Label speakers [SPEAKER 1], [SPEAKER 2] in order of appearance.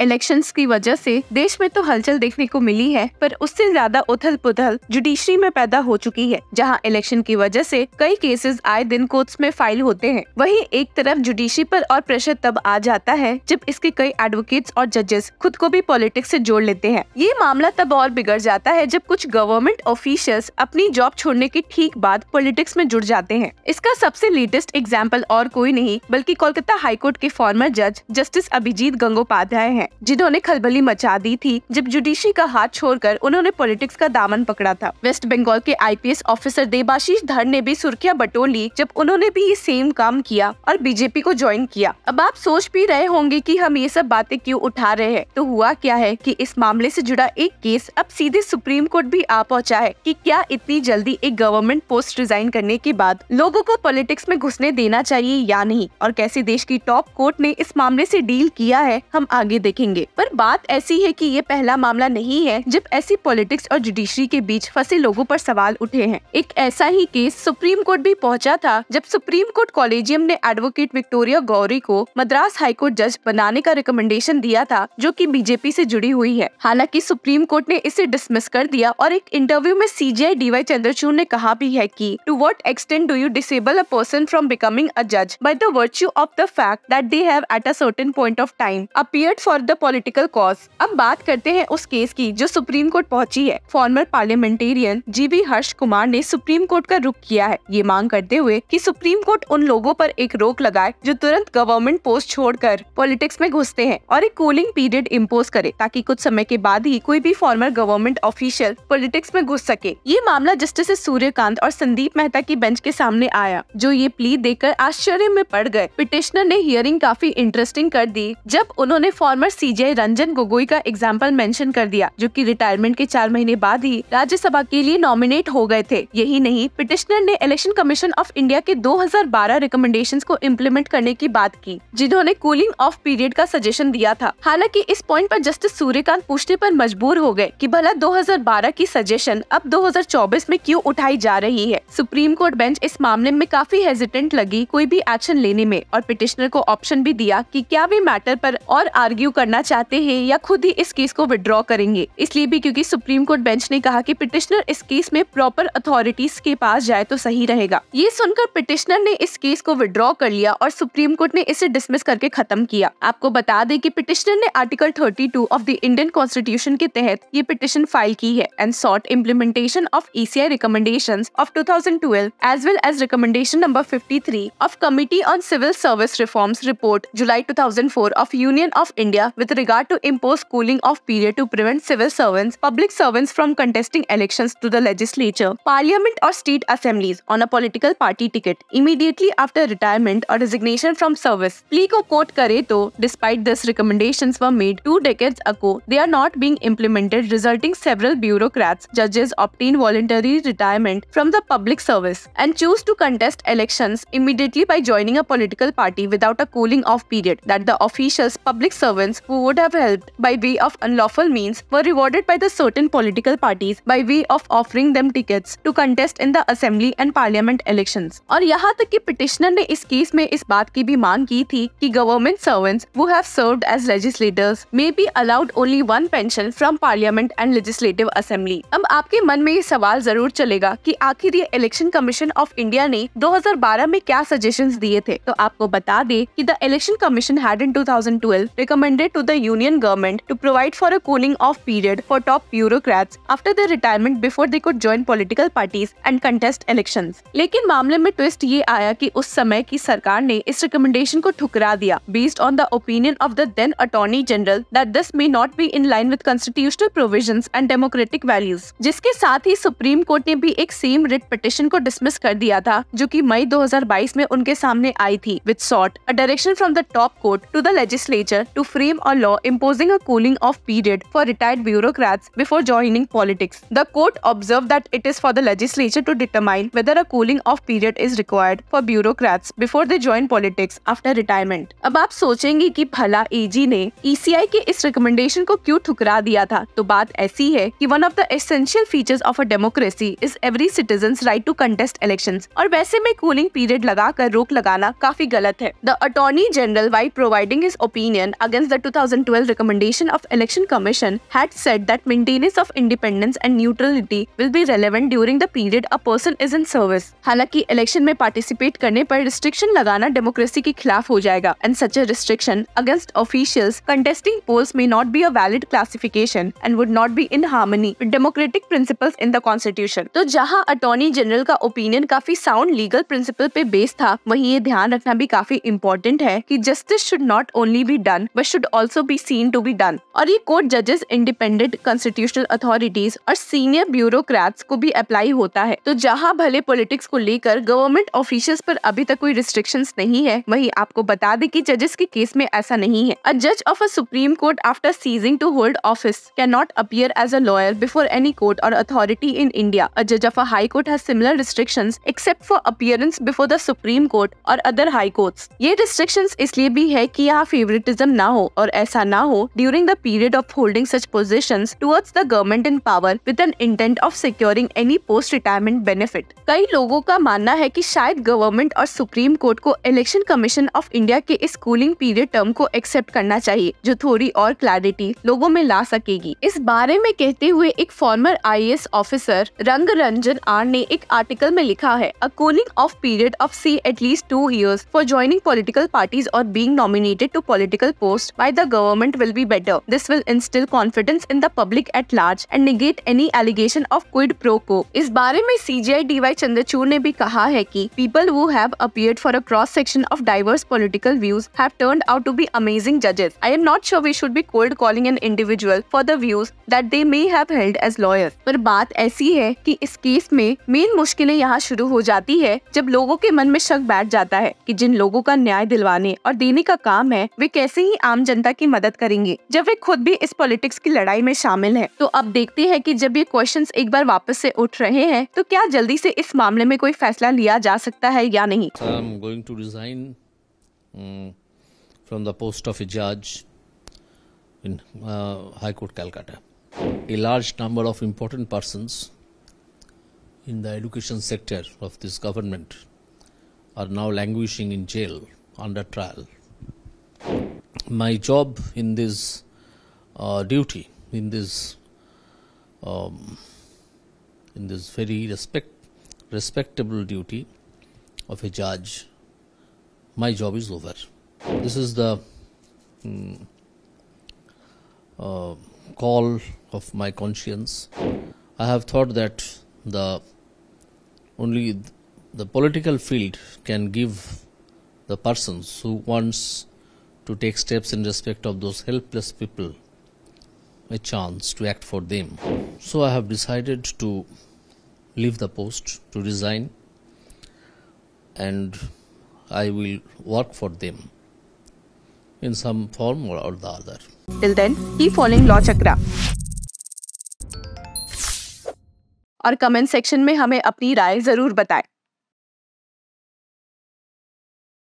[SPEAKER 1] Elections की वजह से देश में तो हलचल देखने को मिली है पर उससे ज्यादा उथल पुथल जुडिशरी में पैदा हो चुकी है जहां इलेक्शन की वजह से कई केसेस आए दिन कोर्ट्स में फाइल होते हैं वहीं एक तरफ जुडिशरी पर और प्रेशर तब आ जाता है जब इसके कई एडवोकेट्स और जजेस खुद को भी पॉलिटिक्स से जोड़ लेते हैं ये मामला तब और बिगड़ जाता है जब कुछ गवर्नमेंट ऑफिशियल्स अपनी जॉब छोड़ने के ठीक बाद पॉलिटिक्स में जुड़ जाते हैं इसका सबसे लेटेस्ट एग्जाम्पल और कोई नहीं बल्कि कोलकाता हाईकोर्ट के फॉर्मर जज जस्टिस अभिजीत गंगोपाध्याय है हैं जिन्होंने खलबली मचा दी थी जब जुडिशी का हाथ छोड़कर उन्होंने पॉलिटिक्स का दामन पकड़ा था वेस्ट बंगाल के आईपीएस ऑफिसर देवाशीष धर ने भी सुर्खियां बटोर ली जब उन्होंने भी ये सेम काम किया और बीजेपी को ज्वाइन किया अब आप सोच भी रहे होंगे की हम ये सब बातें क्यूँ उठा रहे हैं तो हुआ क्या है की इस मामले ऐसी जुड़ा एक केस अब सीधे सुप्रीम कोर्ट भी आ पहुँचा है की क्या इतनी जल्दी एक गवर्नमेंट पोस्ट रिजाइन करने के बाद लोगों को पॉलिटिक्स में घुसने देना चाहिए या नहीं और कैसे देश की टॉप कोर्ट ने इस मामले से डील किया है हम आगे देखें देखेंगे पर बात ऐसी है कि ये पहला मामला नहीं है जब ऐसी पॉलिटिक्स और जुडिशरी के बीच फंसे लोगों पर सवाल उठे हैं एक ऐसा ही केस सुप्रीम कोर्ट भी पहुंचा था जब सुप्रीम कोर्ट कॉलेजियम ने एडवोकेट विक्टोरिया गौरी को मद्रास हाईकोर्ट जज बनाने का रिकमेंडेशन दिया था जो की बीजेपी ऐसी जुड़ी हुई है हालांकि सुप्रीम कोर्ट ने इसे डिसमिस कर दिया और एक इंटरव्यू में सी जी डीवाई चंद्रचूड़ ने कहा भी है की to what extent do you disable a person from becoming a जज by the virtue of the fact that they have at a point of time appear for the political cause अब बात करते हैं उस केस की जो supreme court पहुंची है former parliamentarian G B Harsha Kumar ने सुप्रीम कोर्ट का रुख किया है ये मांग करते हुए कि सुप्रीम कोर्ट उन लोगों पर एक रोक लगाए जो तुरंत गवर्नमेंट पोस्ट छोड़कर पॉलिटिक्स में घुसते हैं और एक कूलिंग पीरियड इम्पोज करे ताकि कुछ समय के बाद ही कोई भी फॉर्मर गवर्नमेंट ऑफिशियल पॉलिटिक्स में घुस सके ये मामला जस्टिस सूर्यकांत और संदीप मेहता की बेंच के सामने आया जो ये प्ली देकर आश्चर्य में पड़ गए पिटिशनर ने हियरिंग काफी इंटरेस्टिंग कर दी जब उन्होंने फॉर्मर सीजे रंजन गोगोई का एग्जाम्पल मेंशन कर दिया जो कि रिटायरमेंट के चार महीने बाद ही राज्यसभा के लिए नॉमिनेट हो गए थे यही नहीं पिटिशनर ने इलेक्शन कमीशन ऑफ इंडिया के 2012 रिकमेंडेशंस को इम्प्लीमेंट करने की बात की जिन्होंने कूलिंग ऑफ पीरियड का सजेशन दिया था हालांकि इस पॉइंट पर जस्टिस सूर्यकांत पूछने पर मजबूर हो गए कि भला 2012 की सजेशन अब 2024 में क्यों उठाई जा रही है सुप्रीम कोर्ट बेंच इस मामले में काफी हेजिटेंट लगी कोई भी एक्शन लेने में और पिटिशनर को ऑप्शन भी दिया कि क्या वे मैटर पर और आर्ग्यू कर करना चाहते हैं या खुद ही इस केस को विड्रॉ करेंगे इसलिए भी क्योंकि सुप्रीम कोर्ट बेंच ने कहा कि पिटिशनर इस केस में प्रॉपर अथॉरिटीज के पास जाए तो सही रहेगा ये सुनकर पिटिशनर ने इस केस को विड्रॉ कर लिया और सुप्रीम कोर्ट ने इसे डिसमिस करके खत्म किया आपको बता दें कि पिटिशनर ने article 32 of the Indian constitution के तहत ये पिटिशन फाइल की है and sought implementation of ECI recommendation of two thousand twelve as well as recommendation number fifty three of committee on civil service reform report July two thousand four of Union of India with regard to impose cooling off period to prevent civil servants, public servants from contesting elections to the legislature, parliament or state assemblies on a political party ticket immediately after retirement or resignation from service. Plea ko quote kare to, despite this recommendations were made two decades ago, they are not being implemented resulting several bureaucrats, judges obtain voluntary retirement from the public service and choose to contest elections immediately by joining a political party without a cooling off period that the officials, public servants Indians who would have helped by way of unlawful means were rewarded by the certain political parties by way of offering them tickets to contest in the assembly and parliament elections. और यहाँ तक कि petitioner ने इस case में इस बात की भी मांग की थी कि government servants who have served as legislators may be allowed only one pension from parliament and legislative assembly. अब आपके मन में ये सवाल जरूर चलेगा कि आखिर ये election commission of India ने 2012 में क्या suggestions दिए थे तो आपको बता दे कि the election commission had in 2012 recommended letter to the union government to provide for a cooling off period for top bureaucrats after their retirement before they could join political parties and contest elections. लेकिन मामले में twist ये आया कि उस समय की सरकार ने इस रिकमेंडेशन को ठुकरा दिया based on the opinion of the then attorney general that this may not be in line with constitutional provision and democratic values जिसके साथ ही सुप्रीम कोर्ट ने भी एक सेम रिट पिटिशन को डिसमिस कर दिया था जो की मई 2022 में उनके सामने आई थी with sought a direction from the top court to the legislature to frame became a law imposing a cooling off period for retired bureaucrats before joining politics. The court observed that it is for the legislature to determine whether a cooling off period is required for bureaucrats before they join politics after retirement. अब आप सोचेंगे कि भला एजी ने ECI के इस recommendation को क्यों ठुकरा दिया था तो बात ऐसी है कि one of the essential features of a democracy is every citizen right to contest election और वैसे में कूलिंग पीरियड लगाकर रोक लगाना काफी गलत है the attorney general why providing his opinion against the 2012 recommendation of Election Commission had said that maintenance of independence and neutrality will be relevant during the period a person is in service. हालांकि election में participate करने पर restriction लगाना democracy के खिलाफ हो जाएगा and such a restriction against officials contesting polls may not be a valid classification and would not be in harmony with democratic principles in the constitution तो जहां अटॉर्नी जनरल का ओपिनियन काफी sound legal principle पे based था वहीं ये ध्यान रखना भी काफी इम्पोर्टेंट है कि justice should not only be done but should also be seen to be done और ये कोर्ट जजेस इंडिपेंडेंट कॉन्स्टिट्यूशनल अथॉरिटीज और सीनियर ब्यूरोक्रेट्स को भी अप्लाई होता है तो जहाँ भले पॉलिटिक्स को लेकर गवर्नमेंट ऑफिशियल्स पर अभी तक कोई रिस्ट्रिक्शन नहीं है वही आपको बता दे की जजेस के केस में ऐसा नहीं है अ जज of a supreme court after ceasing to hold office can not appear as a lawyer before any court और अथॉरिटी इन इंडिया अ जज of a high court has similar restriction except for appearance before the supreme court और other high court ये restriction इसलिए भी है कि यहाँ favouritism ना हो और और ऐसा ना हो during the period of holding such position towards the government in power with an intent of securing any post retirement benefit कई लोगों का मानना है की शायद गवर्नमेंट और सुप्रीम कोर्ट को इलेक्शन कमीशन ऑफ इंडिया के इस कूलिंग पीरियड टर्म को एक्सेप्ट करना चाहिए जो थोड़ी और क्लैरिटी लोगों में ला सकेगी इस बारे में कहते हुए एक फॉर्मर एस ऑफिसर रंग रंजन आर ने एक आर्टिकल में लिखा है a cooling off period of सी at least two years for joining political parties और being nominated to political post by the government will be better. This will instill confidence in the public at large and negate any allegation of quid pro quo. इस बारे में C J I D Y Chandrachud ने भी कहा है कि people who have appeared for a cross section of diverse political views have turned out to be amazing judges. I am not sure we should be cold calling an individual for the views that they may have held as lawyers. पर बात ऐसी है कि इस case में main मुश्किलें यहाँ शुरू हो जाती है जब लोगों के मन में शक बैठ जाता है कि जिन लोगों का न्याय दिलवाने और देने का काम है वे कैसे ही आम जनता जनता की मदद करेंगे जब वे खुद भी इस पॉलिटिक्स की लड़ाई में शामिल है तो अब देखते हैं की जब ये क्वेश्चन एक बार वापस ऐसी उठ रहे हैं तो क्या जल्दी ऐसी इस मामले में कोई फैसला लिया जा सकता है या नहीं
[SPEAKER 2] from the post of a judge in uh, High Court Calcutta. A large number of important persons in the education sector of this government are now languishing in jail under trial my job in this uh, duty, in this um, in this very respect respectable duty of a judge, my job is over. This is the um, uh, call of my conscience. I have thought that the only the political field can give the persons who wants to take steps in respect of those helpless people, a chance to act for them. So I have decided to leave the post, to resign, and I will work for them in some form or the other. Till then,
[SPEAKER 1] keep following Law Chakra. और comment section में हमें अपनी राय ज़रूर बताएं